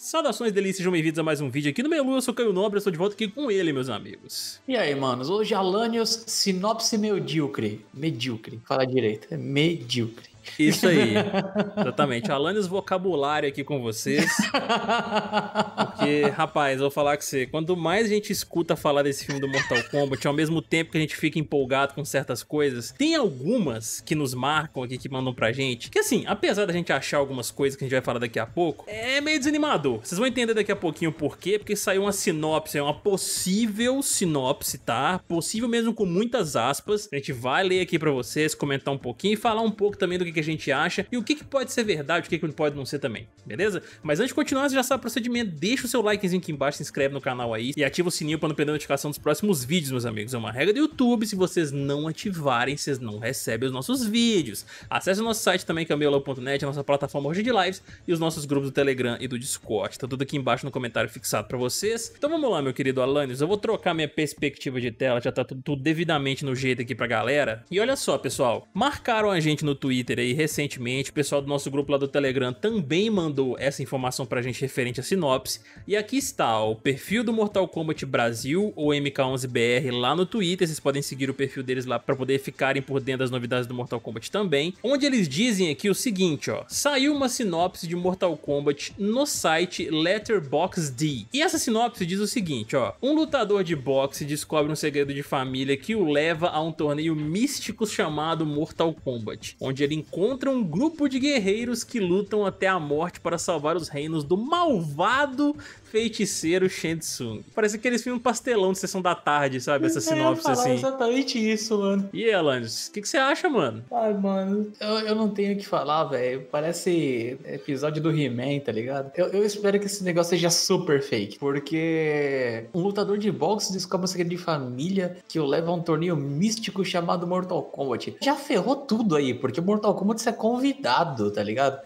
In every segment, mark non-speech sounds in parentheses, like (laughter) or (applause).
Saudações delícias, sejam bem-vindos a mais um vídeo aqui no Melu, eu sou Caio Nobre, eu estou de volta aqui com ele, meus amigos. E aí, manos, hoje Alanios Sinopse Medíocre, medíocre, fala direito, é medíocre. Isso aí, (laughs) exatamente. Alanis vocabulário aqui com vocês. Porque, rapaz, vou falar com você, quanto mais a gente escuta falar desse filme do Mortal Kombat, ao mesmo tempo que a gente fica empolgado com certas coisas, tem algumas que nos marcam aqui, que mandam pra gente, que assim, apesar da gente achar algumas coisas que a gente vai falar daqui a pouco, é meio desanimador. Vocês vão entender daqui a pouquinho o porquê, porque saiu uma sinopse, é uma possível sinopse, tá? Possível mesmo com muitas aspas. A gente vai ler aqui para vocês, comentar um pouquinho e falar um pouco também do que que a gente acha e o que, que pode ser verdade, o que, que pode não ser também, beleza? Mas antes de continuar, você já sabe o procedimento, deixa o seu likezinho aqui embaixo, se inscreve no canal aí e ativa o sininho para não perder a notificação dos próximos vídeos, meus amigos. É uma regra do YouTube, se vocês não ativarem, vocês não recebem os nossos vídeos. Acesse o nosso site também, camelo.net, é a nossa plataforma hoje de lives e os nossos grupos do Telegram e do Discord. Tá tudo aqui embaixo no comentário fixado para vocês. Então vamos lá, meu querido Alanis, eu vou trocar minha perspectiva de tela, já tá tudo, tudo devidamente no jeito aqui pra galera. E olha só, pessoal, marcaram a gente no Twitter aí é aí recentemente, o pessoal do nosso grupo lá do Telegram também mandou essa informação pra gente referente à sinopse. E aqui está o perfil do Mortal Kombat Brasil ou MK11BR lá no Twitter. Vocês podem seguir o perfil deles lá para poder ficarem por dentro das novidades do Mortal Kombat também. Onde eles dizem aqui o seguinte, ó: saiu uma sinopse de Mortal Kombat no site Letterboxd. E essa sinopse diz o seguinte, ó: um lutador de boxe descobre um segredo de família que o leva a um torneio místico chamado Mortal Kombat, onde ele encontra um grupo de guerreiros que lutam até a morte para salvar os reinos do malvado feiticeiro Shensung. Parece aqueles filmes pastelão de sessão da tarde, sabe? Essa sinopse falar assim. exatamente isso, mano. E aí, Alanis, o que, que, você acha, mano? Ai, mano, eu, eu não tenho o que falar, velho. Parece episódio do He-Man, tá ligado? Eu, eu, espero que esse negócio seja super fake, porque um lutador de boxe descobre um segredo de família que o leva a um torneio místico chamado Mortal Kombat. Já ferrou tudo aí, porque o Mortal como você é convidado, tá ligado?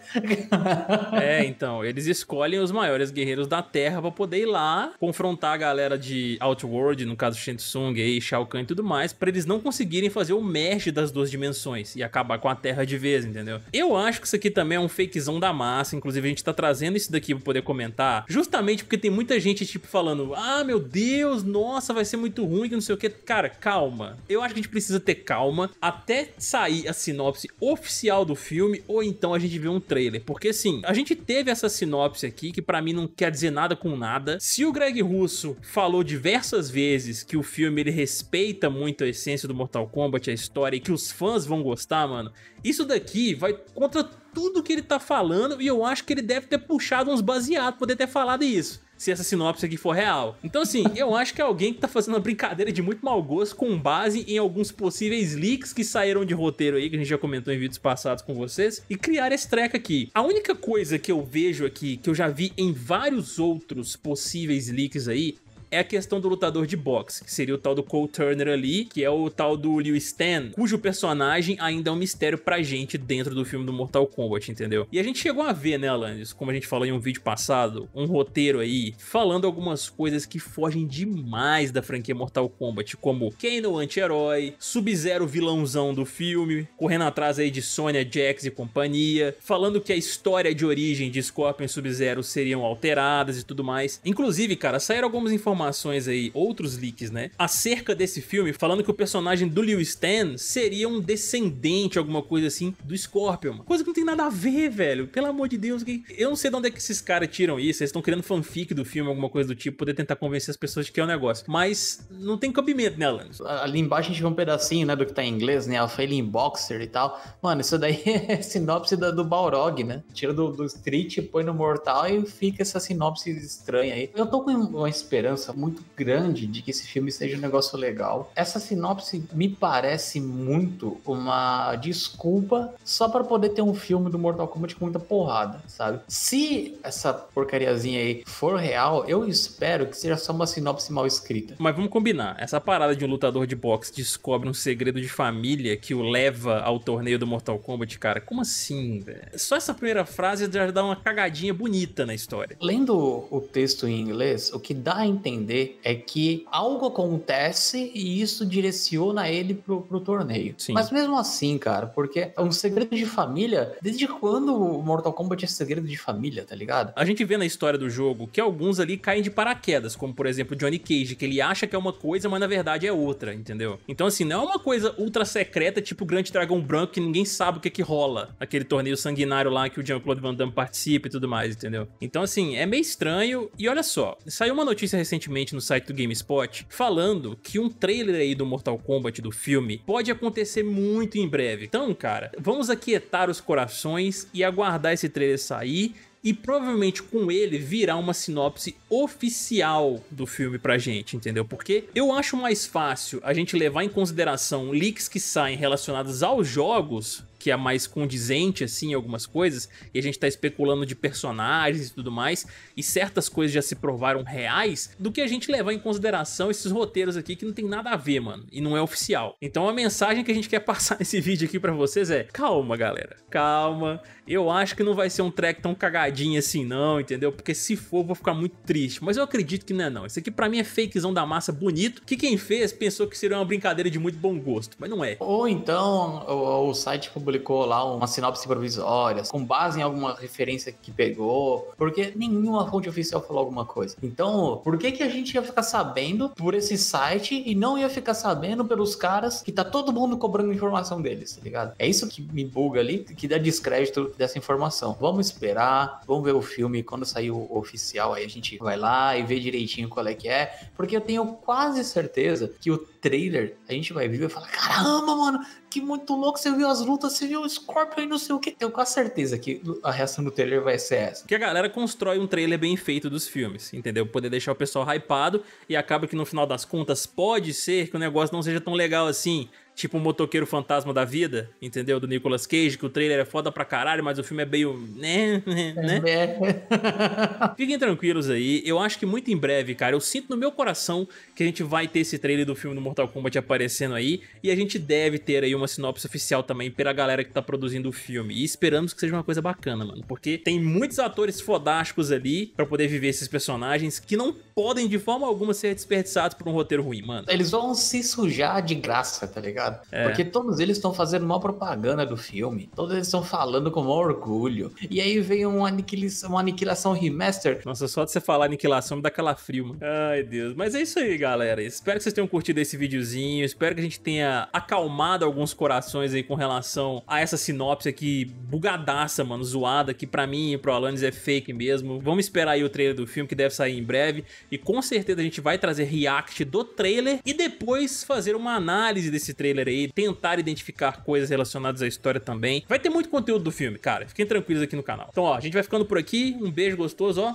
É, (laughs) então, eles escolhem os maiores guerreiros da Terra para poder ir lá confrontar a galera de Outworld, no caso Shensung e Shao Kahn e tudo mais, para eles não conseguirem fazer o merge das duas dimensões e acabar com a Terra de vez, entendeu? Eu acho que isso aqui também é um fakezão da massa, inclusive a gente tá trazendo isso daqui pra poder comentar, justamente porque tem muita gente, tipo, falando, ah, meu Deus, nossa, vai ser muito ruim, que não sei o que. Cara, calma. Eu acho que a gente precisa ter calma até sair a sinopse oficial oficial do filme, ou então a gente vê um trailer. Porque assim, a gente teve essa sinopse aqui, que para mim não quer dizer nada com nada. Se o Greg Russo falou diversas vezes que o filme ele respeita muito a essência do Mortal Kombat, a história, e que os fãs vão gostar, mano, isso daqui vai contra tudo que ele tá falando, e eu acho que ele deve ter puxado uns baseados, poder ter falado isso se essa sinopse aqui for real. Então, assim, eu acho que é alguém que tá fazendo uma brincadeira de muito mau gosto com base em alguns possíveis leaks que saíram de roteiro aí, que a gente já comentou em vídeos passados com vocês, e criar esse treco aqui. A única coisa que eu vejo aqui, que eu já vi em vários outros possíveis leaks aí, é a questão do lutador de boxe, que seria o tal do Cole Turner ali, que é o tal do Liu Stan, cujo personagem ainda é um mistério pra gente dentro do filme do Mortal Kombat, entendeu? E a gente chegou a ver, né, Alanis, como a gente falou em um vídeo passado, um roteiro aí, falando algumas coisas que fogem demais da franquia Mortal Kombat, como Kano anti-herói, Sub-Zero vilãozão do filme, correndo atrás aí de Sonya, Jax e companhia, falando que a história de origem de Scorpion e Sub-Zero seriam alteradas e tudo mais. Inclusive, cara, saíram algumas informações informações aí, outros leaks, né? Acerca desse filme, falando que o personagem do Liu Stan seria um descendente, alguma coisa assim, do Scorpion. Coisa que não tem nada a ver, velho. Pelo amor de Deus, que... eu não sei de onde é que esses caras tiram isso. Eles estão criando fanfic do filme, alguma coisa do tipo, poder tentar convencer as pessoas de que é um negócio. Mas não tem cabimento, né, Alan? Ali embaixo a gente vê um pedacinho, né, do que tá em inglês, né? Alphaelian Boxer e tal. Mano, isso daí (laughs) é sinopse do Balrog, né? Tira do, do Street, põe no Mortal e fica essa sinopse estranha aí. Eu tô com uma esperança muito grande de que esse filme seja um negócio legal. Essa sinopse me parece muito uma desculpa só para poder ter um filme do Mortal Kombat com muita porrada, sabe? Se essa porcariazinha aí for real, eu espero que seja só uma sinopse mal escrita. Mas vamos combinar, essa parada de um lutador de boxe descobre um segredo de família que o leva ao torneio do Mortal Kombat, cara, como assim, velho? Só essa primeira frase já dá uma cagadinha bonita na história. Lendo o texto em inglês, o que dá a entender entender é que algo acontece e isso direciona ele pro, pro torneio. Sim. Mas mesmo assim, cara, porque é um segredo de família. Desde quando o Mortal Kombat é segredo de família, tá ligado? A gente vê na história do jogo que alguns ali caem de paraquedas, como por exemplo Johnny Cage, que ele acha que é uma coisa, mas na verdade é outra, entendeu? Então, assim, não é uma coisa ultra secreta, tipo o Grande Dragão Branco, que ninguém sabe o que é que rola. Aquele torneio sanguinário lá que o Jean-Claude Van Damme participa e tudo mais, entendeu? Então, assim, é meio estranho. E olha só, saiu uma notícia recente recentemente no site do GameSpot, falando que um trailer aí do Mortal Kombat do filme pode acontecer muito em breve. Então, cara, vamos aquietar os corações e aguardar esse trailer sair e provavelmente com ele virá uma sinopse oficial do filme pra gente, entendeu? Porque eu acho mais fácil a gente levar em consideração leaks que saem relacionados aos jogos que é mais condizente, assim, em algumas coisas, e a gente tá especulando de personagens e tudo mais, e certas coisas já se provaram reais, do que a gente levar em consideração esses roteiros aqui que não tem nada a ver, mano, e não é oficial. Então a mensagem que a gente quer (laughs) passar nesse vídeo aqui para vocês é: calma, galera, calma. Eu acho que não vai ser um track tão cagadinho assim, não, entendeu? Porque se for, vou ficar muito triste. Mas eu acredito que não é, não. Isso aqui para mim é fakezão da massa bonito, que quem fez pensou que seria uma brincadeira de muito bom gosto, mas não é. Ou então o, o site publicou publicou lá uma sinopse provisória, com base em alguma referência que pegou, porque nenhuma fonte oficial falou alguma coisa. Então, por que que a gente ia ficar sabendo por esse site e não ia ficar sabendo pelos caras que tá todo mundo cobrando informação deles, tá ligado? É isso que me buga ali, que dá descrédito dessa informação. Vamos esperar, vamos ver o filme, quando sair o oficial aí a gente vai lá e vê direitinho qual é que é, porque eu tenho quase certeza que o trailer a gente vai ver e vai falar, caramba, mano, que muito louco, você viu as lutas, você viu o Scorpion e não sei o que. Eu com a certeza que a reação do trailer vai ser essa. Que a galera constrói um trailer bem feito dos filmes, entendeu? Poder deixar o pessoal hypado e acaba que no final das contas pode ser que o negócio não seja tão legal assim. Tipo um motoqueiro fantasma da vida, entendeu? Do Nicolas Cage, que o trailer é foda pra caralho, mas o filme é meio. né? né? né? É. (laughs) Fiquem tranquilos aí. Eu acho que muito em breve, cara, eu sinto no meu coração que a gente vai ter esse trailer do filme do Mortal Kombat aparecendo aí. E a gente deve ter aí uma sinopse oficial também pela galera que tá produzindo o filme. E esperamos que seja uma coisa bacana, mano. Porque tem muitos atores fodásticos ali para poder viver esses personagens que não podem de forma alguma ser desperdiçados por um roteiro ruim, mano. Eles vão se sujar de graça, tá ligado? ligado? É. Porque todos eles estão fazendo uma propaganda do filme. Todos eles estão falando com maior orgulho. E aí vem uma aniquilação, uma aniquilação remaster. Nossa, só de você falar aniquilação me dá frio, mano. Ai, Deus. Mas é isso aí, galera. Espero que vocês tenham curtido esse videozinho. Espero que a gente tenha acalmado alguns corações aí com relação a essa sinopse aqui bugadaça, mano, zoada, que pra mim e pro Alanis é fake mesmo. Vamos esperar aí o trailer do filme, que deve sair em breve. E com certeza a gente vai trazer react do trailer e depois fazer uma análise desse trailer trailer aí, tentar identificar coisas relacionadas à história também. Vai ter muito conteúdo do filme, cara. Fiquem tranquilos aqui no canal. Então, ó, a gente vai ficando por aqui. Um beijo gostoso, ó.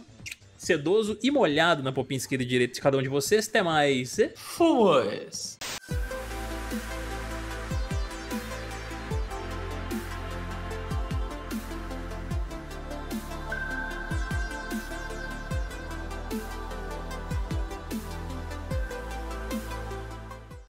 Sedoso e molhado na popinha esquerda e direita de cada um de vocês. Até mais. Fui.